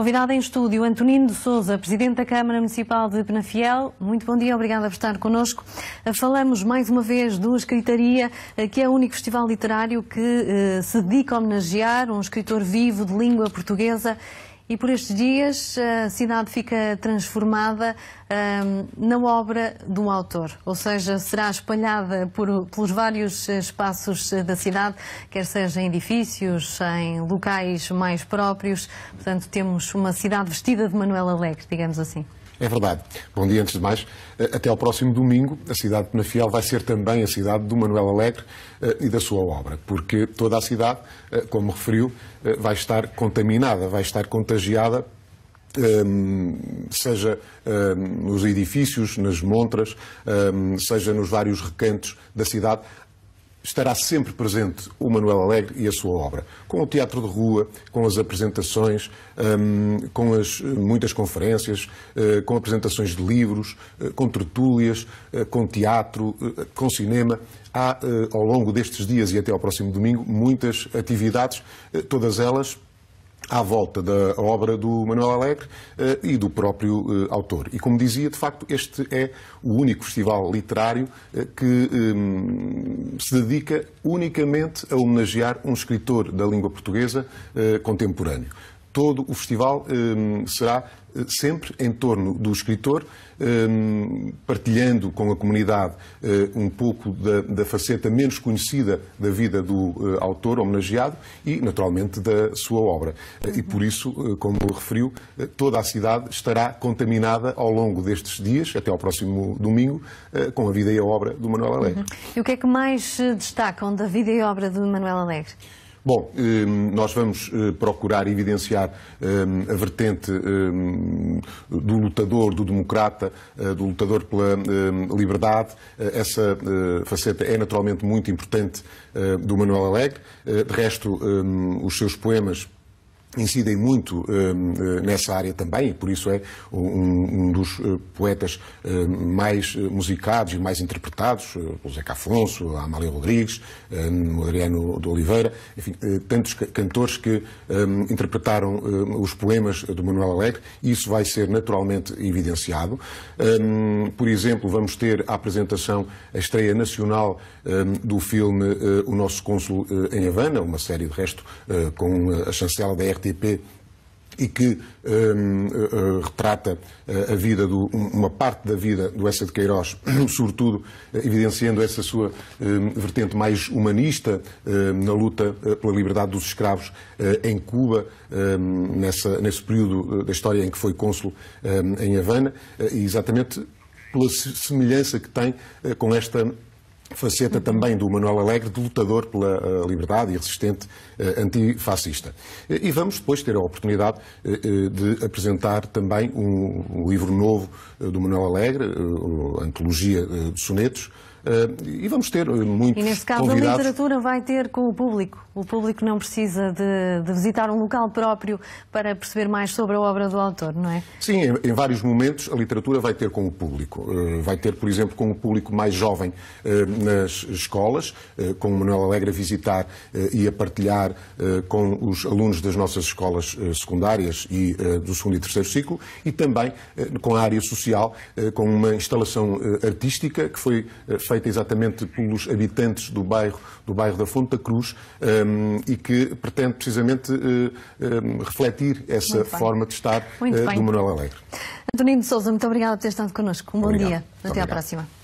Convidado em estúdio, Antonino de Souza, Presidente da Câmara Municipal de Penafiel. Muito bom dia, obrigada por estar connosco. Eh, falamos mais uma vez do Escritaria, eh, que é o único festival literário que eh, se dedica a homenagear um escritor vivo de língua portuguesa e por estes dias a cidade fica transformada um, na obra de um autor, ou seja, será espalhada por, pelos vários espaços da cidade, quer seja em edifícios, em locais mais próprios. Portanto, temos uma cidade vestida de Manuel Alegre, digamos assim. É verdade. Bom dia, antes de mais. Eh, até ao próximo domingo, a cidade de Penafiel vai ser também a cidade do Manuel Alegre eh, e da sua obra, porque toda a cidade, eh, como referiu, vai estar contaminada, vai estar contagiada um, ehm, seja um, ehm, nos edifícios, nas montras, um, ehm, seja nos vários recantos da cidade, estará sempre presente o Manuel Alegre e a sua obra, com o teatro de rua, com as apresentações, hum, com as muitas conferências, eh, com apresentações de livros, eh, com tertúlias, eh, com teatro, com cinema. Há, ao longo destes dias e até ao próximo domingo, muitas atividades, todas elas à volta da obra do Manuel Alegre eh, e do próprio eh, autor. E como dizia, de facto, este é o único festival literário eh, que ehm, se dedica unicamente a homenagear um escritor da língua portuguesa contemporâneo todo o festival ehm, será sempre em torno do escritor, ehm, partilhando com a comunidade eh, um pouco da, da faceta menos conhecida da vida do eh, autor homenageado e, naturalmente, da sua obra. Eh, e por isso, como referiu, toda a cidade estará contaminada ao longo destes dias, até ao próximo domingo, com a vida e a obra do Manuel Alegre. Uhum. E o que é que mais destacam da vida e obra do Manuel Alegre? Bom, hum, nós vamos eh, procurar evidenciar hum, a vertente hum, do lutador, do democrata, eh, do lutador pela liberdade. Eh, essa faceta é naturalmente muito importante do Manuel Alegre. De resto, os seus poemas incidem muito eh, eh, nessa área também, e por isso é um, um dos eh, poetas eh, mais eh, musicados e mais interpretados, José eh, Zeca Afonso, Amália Rodrigues, Adriano de Oliveira, enfim, tantos cantores que interpretaram os poemas de Manuel Alegre, e isso vai ser naturalmente evidenciado. Por exemplo, vamos ter a apresentação, a estreia nacional do filme O Nosso Cônsul em Havana, uma série de resto com a chancela da RTP e que um, uh, eh, eh, retrata eh, a vida do, uma parte da vida do Essa de Queiroz, sobretudo evidenciando essa sua um, vertente mais humanista um, na luta pela liberdade dos escravos em Cuba, hum, nessa, nesse período da história em que foi cônsul hum, em Havana, e exatamente pela semelhança que tem com esta faceta também do Manuel Alegre, de lutador pela eh, liberdade e resistente eh, antifascista. Eh, e vamos depois ter a oportunidade de apresentar também um livro novo do Manuel Alegre, a Antologia de Sonetos, eh, e vamos ter eh, muitos E nesse caso convidados. a literatura vai ter com o público. O público não precisa de, de, visitar um local próprio para perceber mais sobre a obra do autor, não é? Sim, em, vários momentos a literatura vai ter com o público. Eh, vai ter, por exemplo, com o público mais jovem nas escolas, com o Manuel Alegre a visitar e a partilhar com os alunos das nossas escolas secundárias e do segundo e terceiro ciclo, e também com a área social, com uma instalação artística que foi feita exatamente pelos habitantes do bairro, do bairro da Fonte da Cruz um, e que pretende precisamente uh, eh, um, refletir essa forma de estar uh, do Manuel Alegre. Antonino de Souza, muito obrigado por ter estado connosco. Um bom obrigado. dia. Até à próxima.